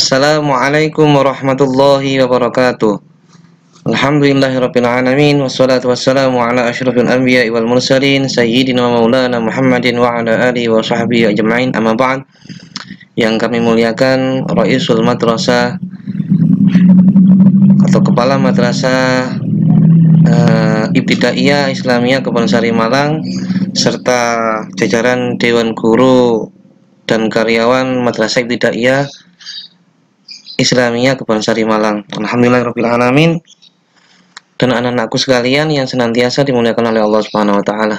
Assalamualaikum warahmatullahi wabarakatuh. Alhamdulillahirrabbilalamin Wassalatu wassalamu ala ashrafil anbiya wal mursalin Sayyidina wa maulana Muhammadin wa ala alihi wa sahbihi ajma'in Amma ba'd Yang kami muliakan Raisul Madrasah Atau Kepala Madrasah uh, Ibtidaiyah Islamiyah Keponsari Malang Serta jajaran Dewan Guru dan karyawan Madrasah Ibtidaiyah Islamiyah Kebon Sari Malang. alamin Dan anak-anakku sekalian yang senantiasa dimuliakan oleh Allah Subhanahu Wa Taala.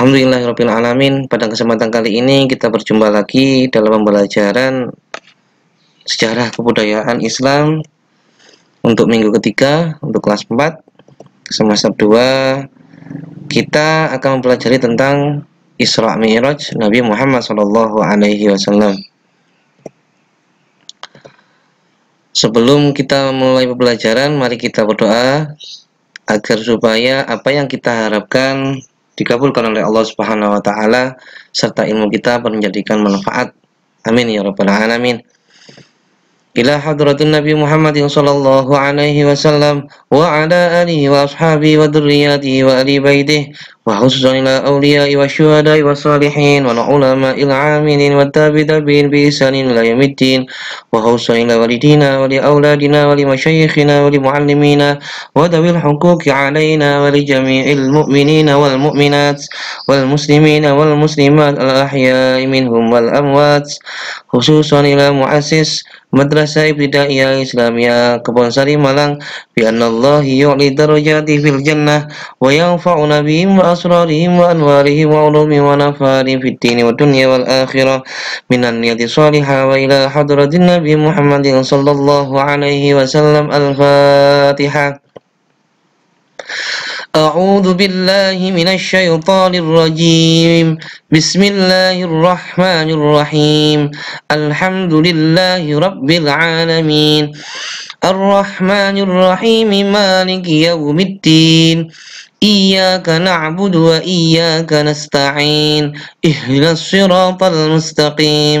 alamin Pada kesempatan kali ini kita berjumpa lagi dalam pembelajaran sejarah kebudayaan Islam untuk minggu ketiga, untuk kelas 4, semester 2. Kita akan mempelajari tentang Isra Mi'raj Nabi Muhammad SAW Alaihi Wasallam. Sebelum kita mulai pembelajaran, mari kita berdoa agar supaya apa yang kita harapkan dikabulkan oleh Allah Subhanahu wa taala serta ilmu kita menjadikan manfaat. Amin ya rabbal alamin. إلى حضرة النبي محمد صلى الله عليه وسلم وعلى آله وأصحابه وذرياته وآل بيته وحسن إلى أولياء والشهداء والصالحين والعلماء العاملين والتابدين بإحسان إلى يوم الدين وحسن إلى والدينا ولأولادنا ولمشايخنا ولمعلمينا وذوي الحقوق علينا ولجميع المؤمنين والمؤمنات والمسلمين والمسلمات الأحياء منهم والأموات خصوصا إلى مؤسس Madrasah Ibtidaiyah Islamiyah Sari Malang bi annallahi yu'li darajati fil jannah wa yanfa'u bihim wa asrarihim wa anwarihim wa ulumi wa nafari fid dini wa dunya wal akhirah minan niyati salihah wa ila hadratin Nabi Muhammadin sallallahu alaihi wasallam al-Fatihah أعوذ بالله من الشيطان الرجيم بسم الله الرحمن الرحيم الحمد لله رب العالمين الرحمن الرحيم مالك يوم الدين إياك نعبد وإياك نستعين اهدنا الصراط المستقيم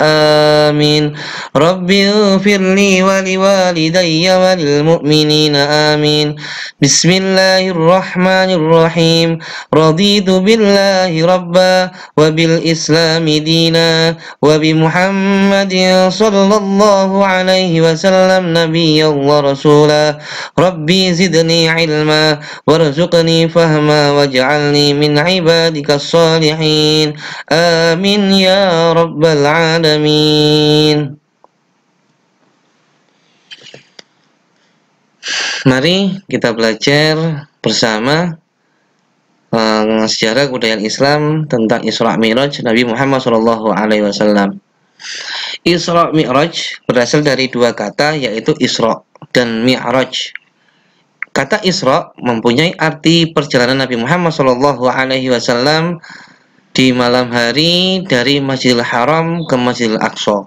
آمين رب اغفر لي ولوالدي وللمؤمنين آمين بسم الله الرحمن الرحيم رضيت بالله ربا وبالإسلام دينا وبمحمد صلى الله عليه وسلم نبيا ورسولا ربي زدني علما وارزقني فهما واجعلني من عبادك الصالحين آمين يا رب العالمين alamin. Mari kita belajar bersama uh, sejarah kebudayaan Islam tentang Isra Mi'raj Nabi Muhammad Shallallahu Alaihi Wasallam. Isra Mi'raj berasal dari dua kata yaitu Isra dan Mi'raj. Kata Isra mempunyai arti perjalanan Nabi Muhammad Shallallahu Alaihi Wasallam di malam hari dari Masjidil Haram ke Masjidil Aqsa.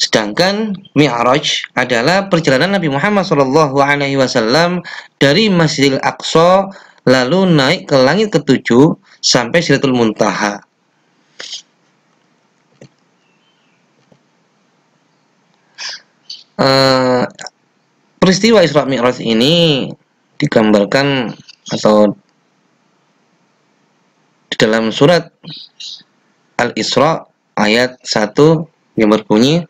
Sedangkan Mi'raj adalah perjalanan Nabi Muhammad saw dari Masjidil Aqsa lalu naik ke langit ketujuh sampai Siratul Muntaha. Uh, peristiwa Isra Mi'raj ini digambarkan atau di dalam surat Al-Isra ayat 1 yang berbunyi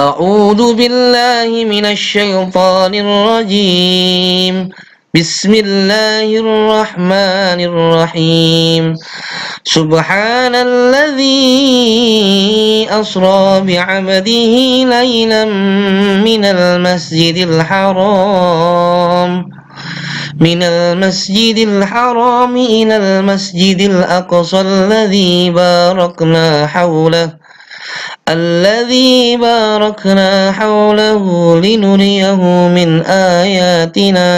A'udzu billahi minasy syaithanir rajim Bismillahirrahmanirrahim Subhanalladzi asra bi'abdihi laylan minal masjidil haram من المسجد الحرام إلى المسجد الأقصى الذي باركنا حوله الذي باركنا حوله لنريه من آياتنا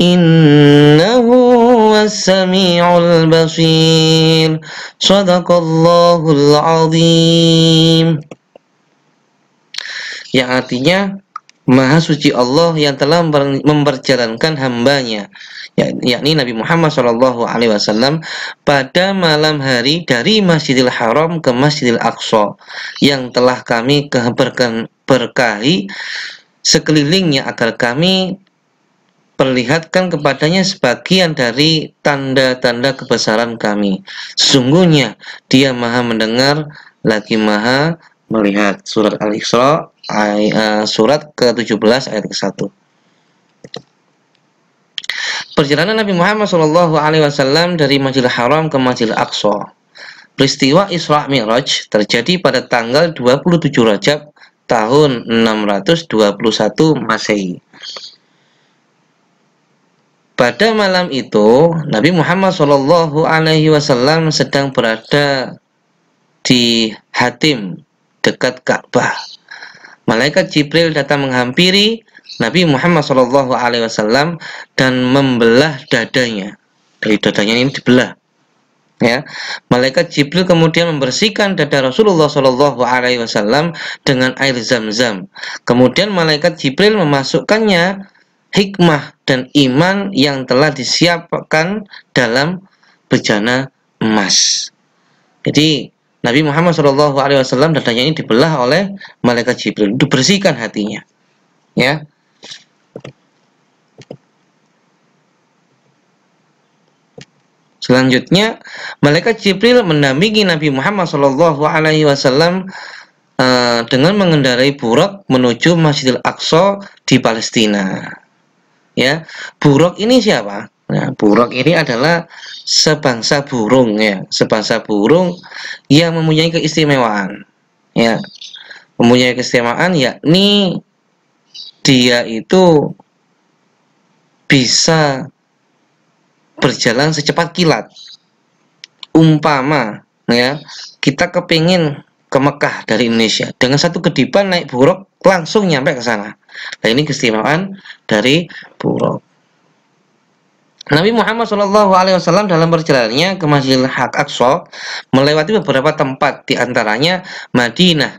إنه هو السميع البصير صدق الله العظيم يا artinya Maha suci Allah yang telah memperjalankan hambanya, ya-, yakni Nabi Muhammad Shallallahu Alaihi Wasallam pada malam hari dari Masjidil Haram ke Masjidil Aqsa yang telah kami berkahi sekelilingnya agar kami perlihatkan kepadanya sebagian dari tanda-tanda kebesaran kami. Sesungguhnya Dia Maha Mendengar lagi Maha Melihat. Surat Al-Isra Eh, surat ke-17 ayat ke-1. Perjalanan Nabi Muhammad Shallallahu Alaihi Wasallam dari Masjidil Haram ke Masjidil Aqsa. Peristiwa Isra Mi'raj terjadi pada tanggal 27 Rajab tahun 621 Masehi. Pada malam itu, Nabi Muhammad Shallallahu Alaihi Wasallam sedang berada di Hatim dekat Ka'bah malaikat Jibril datang menghampiri Nabi Muhammad Shallallahu Alaihi Wasallam dan membelah dadanya. Dari dadanya ini dibelah. Ya, malaikat Jibril kemudian membersihkan dada Rasulullah Shallallahu Alaihi Wasallam dengan air zam-zam. Kemudian malaikat Jibril memasukkannya hikmah dan iman yang telah disiapkan dalam bejana emas. Jadi Nabi Muhammad Shallallahu Alaihi Wasallam dadanya ini dibelah oleh malaikat Jibril, dibersihkan hatinya, ya. Selanjutnya, malaikat Jibril mendampingi Nabi Muhammad Shallallahu Alaihi Wasallam eh, dengan mengendarai buruk menuju Masjidil Aqsa di Palestina. Ya, buruk ini siapa? Nah, burung ini adalah sebangsa burung ya, sebangsa burung yang mempunyai keistimewaan. Ya. Mempunyai keistimewaan yakni dia itu bisa berjalan secepat kilat. Umpama ya, kita kepingin ke Mekah dari Indonesia dengan satu kedipan naik buruk langsung nyampe ke sana. Nah, ini keistimewaan dari buruk. Nabi Muhammad Shallallahu Alaihi Wasallam dalam perjalanannya ke Masjidil Haq Aqsa melewati beberapa tempat diantaranya Madinah,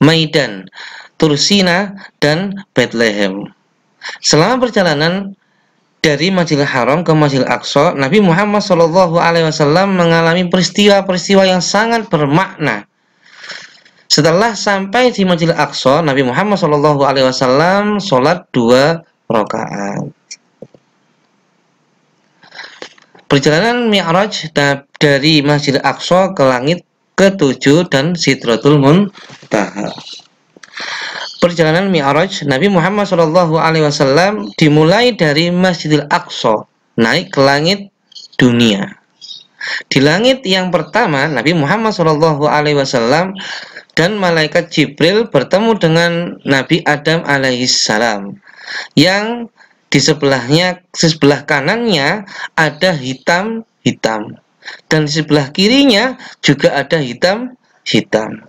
Maidan, Tursina, dan Bethlehem. Selama perjalanan dari Masjidil Haram ke Masjidil Aqsa, Nabi Muhammad Shallallahu Alaihi Wasallam mengalami peristiwa-peristiwa yang sangat bermakna. Setelah sampai di Masjidil Aqsa, Nabi Muhammad Shallallahu Alaihi Wasallam sholat dua rakaat. Perjalanan Mi'raj dari Masjid Aqsa ke langit ketujuh dan Sidratul Muntaha. Perjalanan Mi'raj Nabi Muhammad Shallallahu alaihi wasallam dimulai dari Masjidil Aqsa naik ke langit dunia. Di langit yang pertama Nabi Muhammad Shallallahu alaihi wasallam dan malaikat Jibril bertemu dengan Nabi Adam alaihissalam yang di sebelahnya sebelah kanannya ada hitam hitam dan di sebelah kirinya juga ada hitam hitam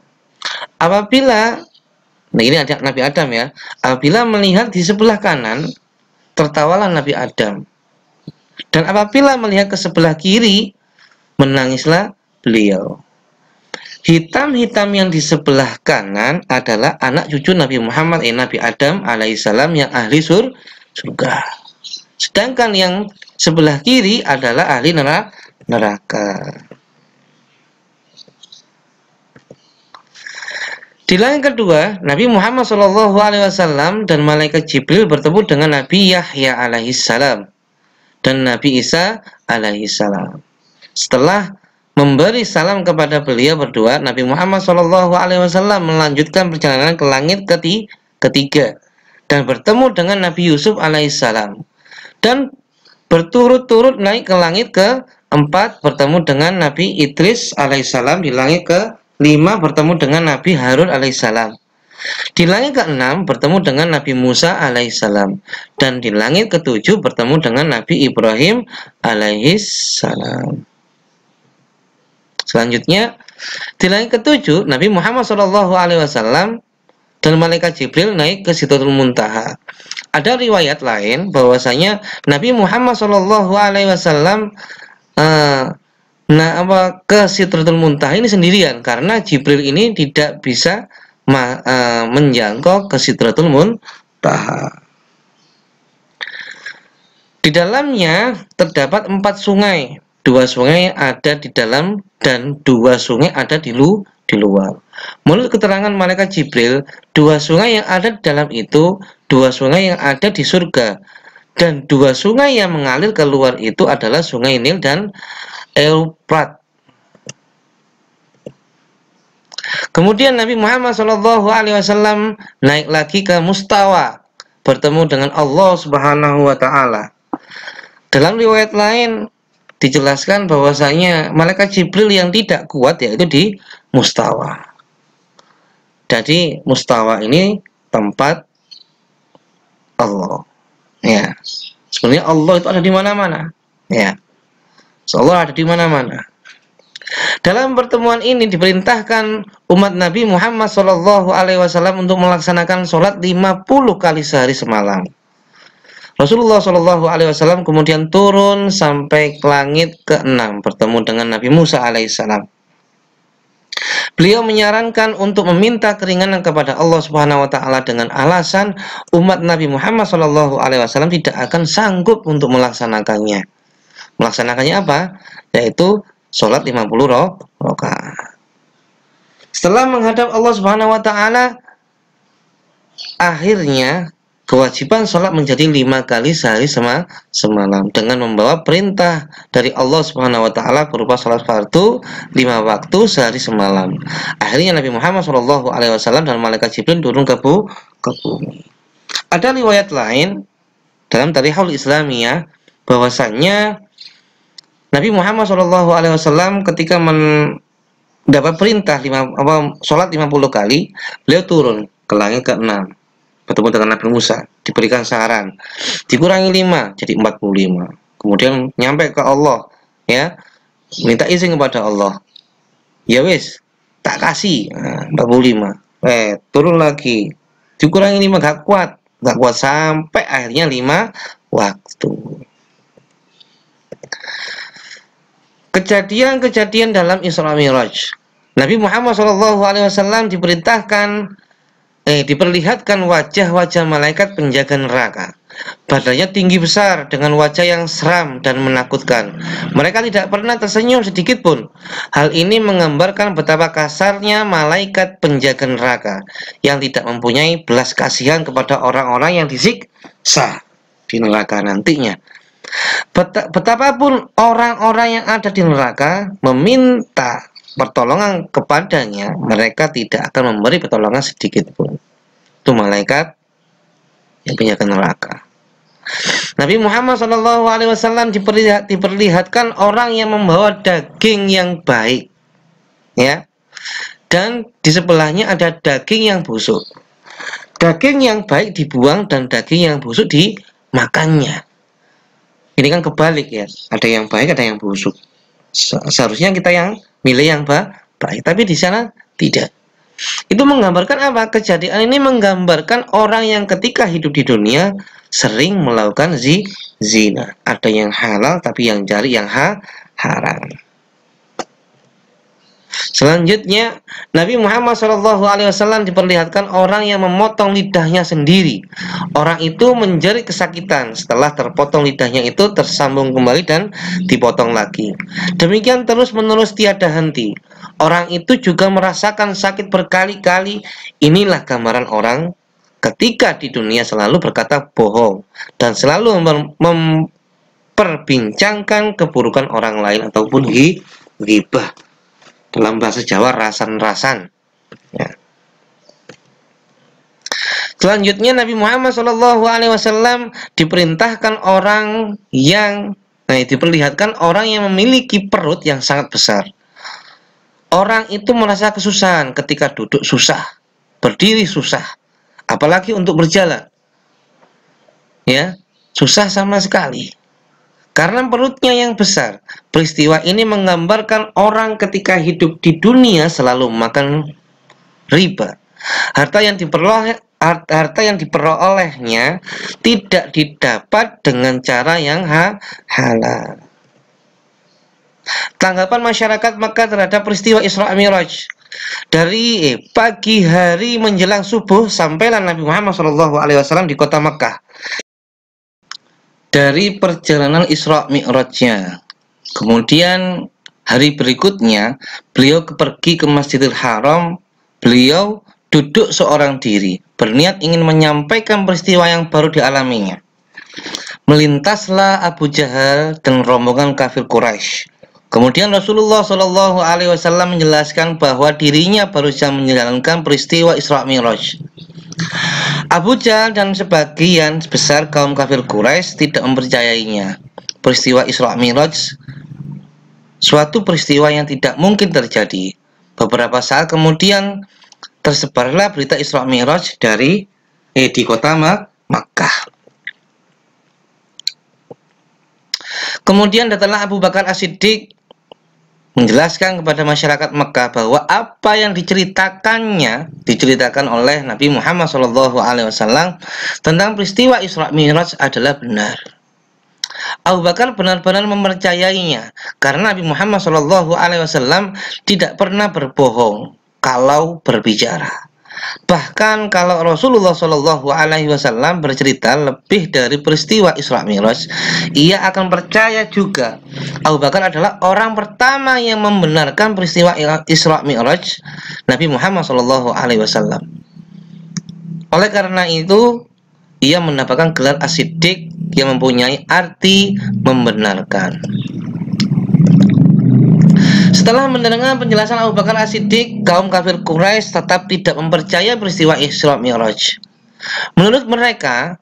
apabila nah ini ada Nabi Adam ya apabila melihat di sebelah kanan tertawalah Nabi Adam dan apabila melihat ke sebelah kiri menangislah beliau Hitam-hitam yang di sebelah kanan adalah anak cucu Nabi Muhammad, eh, Nabi Adam alaihissalam yang ahli sur surga. Sedangkan yang sebelah kiri adalah ahli neraka. Di langit kedua, Nabi Muhammad SAW dan malaikat Jibril bertemu dengan Nabi Yahya alaihissalam dan Nabi Isa alaihissalam. Setelah memberi salam kepada beliau berdua, Nabi Muhammad SAW melanjutkan perjalanan ke langit ketiga dan bertemu dengan Nabi Yusuf alaihissalam dan berturut-turut naik ke langit ke empat bertemu dengan Nabi Idris alaihissalam di langit ke lima bertemu dengan Nabi Harun alaihissalam di langit ke enam bertemu dengan Nabi Musa alaihissalam dan di langit ke-7 bertemu dengan Nabi Ibrahim alaihissalam. Selanjutnya di langit ke-7 Nabi Muhammad saw alaihi wasallam dan malaikat Jibril naik ke Sidratul Muntaha. Ada riwayat lain bahwasanya Nabi Muhammad Shallallahu Alaihi Wasallam eh, nah apa ke Sidratul Muntaha ini sendirian karena Jibril ini tidak bisa ma, eh, menjangkau ke Sidratul Muntaha. Di dalamnya terdapat empat sungai, dua sungai ada di dalam dan dua sungai ada di luar di luar. Menurut keterangan malaikat Jibril, dua sungai yang ada di dalam itu, dua sungai yang ada di surga, dan dua sungai yang mengalir ke luar itu adalah sungai Nil dan Euprat. Kemudian Nabi Muhammad Shallallahu Alaihi Wasallam naik lagi ke Mustawa, bertemu dengan Allah Subhanahu Wa Taala. Dalam riwayat lain dijelaskan bahwasanya malaikat Jibril yang tidak kuat yaitu di mustawa. Jadi mustawa ini tempat Allah. Ya. Sebenarnya Allah itu ada di mana-mana. Ya. So, Allah ada di mana-mana. Dalam pertemuan ini diperintahkan umat Nabi Muhammad Shallallahu Alaihi Wasallam untuk melaksanakan sholat 50 kali sehari semalam. Rasulullah Shallallahu Alaihi Wasallam kemudian turun sampai ke langit ke enam bertemu dengan Nabi Musa Alaihissalam. Beliau menyarankan untuk meminta keringanan kepada Allah Subhanahu wa taala dengan alasan umat Nabi Muhammad Shallallahu alaihi wasallam tidak akan sanggup untuk melaksanakannya. Melaksanakannya apa? Yaitu sholat 50 rakaat. Setelah menghadap Allah Subhanahu wa taala akhirnya kewajiban sholat menjadi lima kali sehari semalam dengan membawa perintah dari Allah Subhanahu Wa Taala berupa sholat fardu lima waktu sehari semalam. Akhirnya Nabi Muhammad Shallallahu Alaihi Wasallam dan malaikat Jibril turun ke, bu, bumi. Ada riwayat lain dalam Islam Islamiyah bahwasannya Nabi Muhammad Shallallahu Alaihi Wasallam ketika mendapat perintah lima, apa, sholat 50 kali, beliau turun ke langit ke-6 bertemu dengan Nabi Musa diberikan saran dikurangi 5 jadi 45 kemudian nyampe ke Allah ya minta izin kepada Allah ya wis tak kasih nah, 45 eh turun lagi dikurangi 5 gak kuat gak kuat sampai akhirnya 5 waktu kejadian-kejadian dalam Isra Miraj Nabi Muhammad SAW diperintahkan eh, diperlihatkan wajah-wajah malaikat penjaga neraka. Badannya tinggi besar dengan wajah yang seram dan menakutkan. Mereka tidak pernah tersenyum sedikit pun. Hal ini menggambarkan betapa kasarnya malaikat penjaga neraka yang tidak mempunyai belas kasihan kepada orang-orang yang disiksa di neraka nantinya. Betapapun orang-orang yang ada di neraka meminta pertolongan kepadanya, mereka tidak akan memberi pertolongan sedikit pun. Itu malaikat yang punya neraka. Nabi Muhammad Shallallahu Alaihi Wasallam diperlihatkan orang yang membawa daging yang baik, ya, dan di sebelahnya ada daging yang busuk. Daging yang baik dibuang dan daging yang busuk dimakannya. Ini kan kebalik ya, ada yang baik ada yang busuk. Seharusnya kita yang milih yang baik tapi di sana tidak itu menggambarkan apa kejadian ini menggambarkan orang yang ketika hidup di dunia sering melakukan zi zina ada yang halal tapi yang jari yang ha haram Selanjutnya, Nabi Muhammad SAW diperlihatkan orang yang memotong lidahnya sendiri. Orang itu menjerit kesakitan setelah terpotong lidahnya itu tersambung kembali dan dipotong lagi. Demikian terus-menerus tiada henti. Orang itu juga merasakan sakit berkali-kali. Inilah gambaran orang ketika di dunia selalu berkata bohong dan selalu memperbincangkan keburukan orang lain ataupun ghibah dalam bahasa Jawa rasan-rasan ya. selanjutnya Nabi Muhammad Shallallahu Alaihi Wasallam diperintahkan orang yang nah diperlihatkan orang yang memiliki perut yang sangat besar orang itu merasa kesusahan ketika duduk susah berdiri susah apalagi untuk berjalan ya susah sama sekali karena perutnya yang besar, peristiwa ini menggambarkan orang ketika hidup di dunia selalu makan riba. Harta yang diperoleh harta yang diperolehnya tidak didapat dengan cara yang halal. Tanggapan masyarakat maka terhadap peristiwa Isra Miraj dari eh, pagi hari menjelang subuh sampailah Nabi Muhammad SAW di kota Mekah dari perjalanan Isra Mi'rajnya. Kemudian hari berikutnya beliau pergi ke Masjidil Haram, beliau duduk seorang diri, berniat ingin menyampaikan peristiwa yang baru dialaminya. Melintaslah Abu Jahal dan rombongan kafir Quraisy Kemudian Rasulullah Shallallahu Alaihi Wasallam menjelaskan bahwa dirinya baru saja menjalankan peristiwa Isra Miraj. Abu Jahal dan sebagian besar kaum kafir Quraisy tidak mempercayainya. Peristiwa Isra Miraj suatu peristiwa yang tidak mungkin terjadi. Beberapa saat kemudian tersebarlah berita Isra Miraj dari eh, di kota Mak Makkah. Kemudian datanglah Abu Bakar As-Siddiq menjelaskan kepada masyarakat Mekah bahwa apa yang diceritakannya diceritakan oleh Nabi Muhammad SAW tentang peristiwa Isra Mi'raj adalah benar. Abu Bakar benar-benar mempercayainya karena Nabi Muhammad SAW tidak pernah berbohong kalau berbicara. Bahkan kalau Rasulullah Shallallahu Alaihi Wasallam bercerita lebih dari peristiwa Isra Mi'raj, ia akan percaya juga Abu Bakar adalah orang pertama yang membenarkan peristiwa Isra Mi'raj Nabi Muhammad Shallallahu Alaihi Wasallam. Oleh karena itu, ia mendapatkan gelar asidik yang mempunyai arti membenarkan. Setelah mendengar penjelasan Abu Bakar Asidik, kaum kafir Quraisy tetap tidak mempercaya peristiwa Isra Mi'raj. Menurut mereka,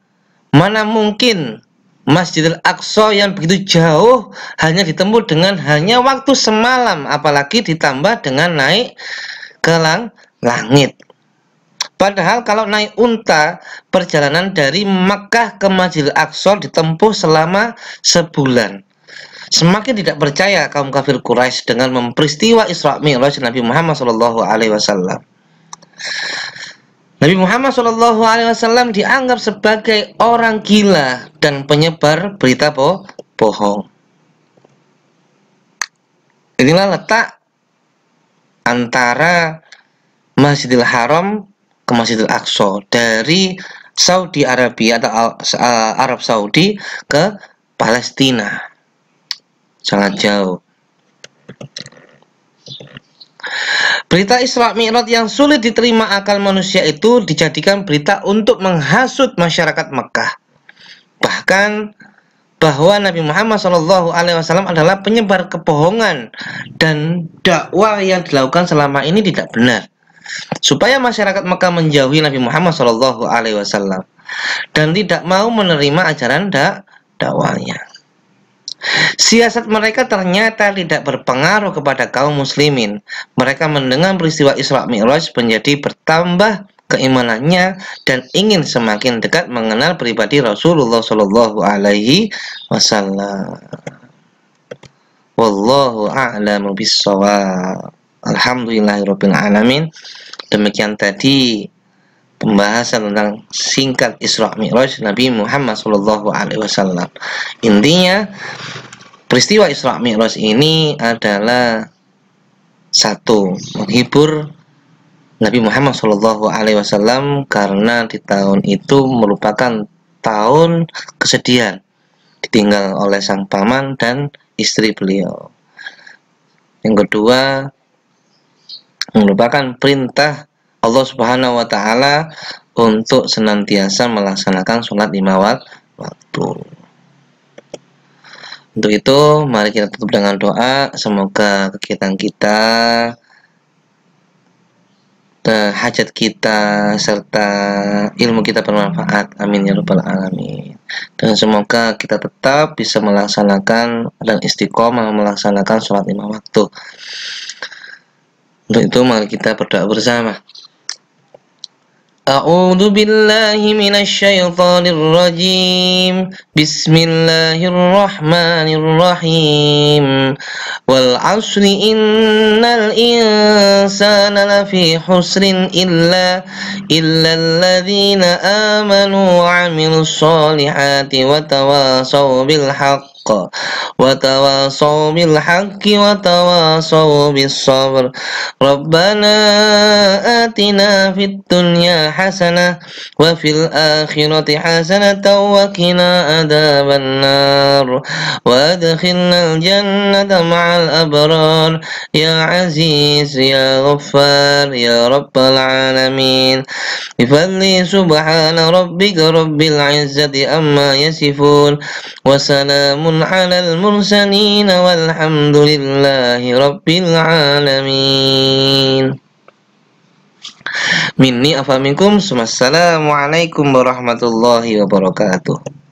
mana mungkin Masjidil Aqsa yang begitu jauh hanya ditempuh dengan hanya waktu semalam, apalagi ditambah dengan naik ke lang langit. Padahal kalau naik unta, perjalanan dari Mekah ke Masjidil Aqsa ditempuh selama sebulan. Semakin tidak percaya kaum kafir Quraisy dengan memperistiwa Isra Mi'raj Nabi Muhammad Shallallahu alaihi wasallam. Nabi Muhammad Shallallahu alaihi wasallam dianggap sebagai orang gila dan penyebar berita bo bohong. Inilah letak antara Masjidil Haram ke Masjidil Aqsa dari Saudi Arabia atau Arab Saudi ke Palestina sangat jauh. Berita Isra Mi'raj yang sulit diterima akal manusia itu dijadikan berita untuk menghasut masyarakat Mekah. Bahkan bahwa Nabi Muhammad Shallallahu Alaihi Wasallam adalah penyebar kebohongan dan dakwah yang dilakukan selama ini tidak benar. Supaya masyarakat Mekah menjauhi Nabi Muhammad Shallallahu Alaihi Wasallam dan tidak mau menerima ajaran dak dakwahnya. Siasat mereka ternyata tidak berpengaruh kepada kaum muslimin. Mereka mendengar peristiwa Isra Mi'raj menjadi bertambah keimanannya dan ingin semakin dekat mengenal pribadi Rasulullah Shallallahu Alaihi Wasallam. Wallahu a'lamu bissawab. Alhamdulillahirabbil Demikian tadi pembahasan tentang singkat Isra Mi'raj Nabi Muhammad Shallallahu Alaihi Wasallam. Intinya peristiwa Isra Mi'raj ini adalah satu menghibur Nabi Muhammad Shallallahu Alaihi Wasallam karena di tahun itu merupakan tahun kesedihan ditinggal oleh sang paman dan istri beliau. Yang kedua merupakan perintah Allah Subhanahu wa taala untuk senantiasa melaksanakan sholat lima waktu. Untuk itu, mari kita tutup dengan doa. Semoga kegiatan kita, hajat kita, serta ilmu kita bermanfaat. Amin ya Rabbal 'Alamin. Dan semoga kita tetap bisa melaksanakan dan istiqomah melaksanakan sholat lima waktu. Untuk itu, mari kita berdoa bersama. أعوذ بالله من الشيطان الرجيم بسم الله الرحمن الرحيم والعصر إن الإنسان لفي حسر إلا إلا الذين آمنوا وعملوا الصالحات وتواصوا بالحق الحق وتواصوا بالحق وتواصوا بالصبر ربنا آتنا في الدنيا حسنة وفي الآخرة حسنة وقنا عذاب النار وأدخلنا الجنة مع الأبرار يا عزيز يا غفار يا رب العالمين بفضل سبحان ربك رب العزة أما يصفون وسلام على المرسلين والحمد لله رب العالمين مني أفهمكم السلام عليكم ورحمة الله وبركاته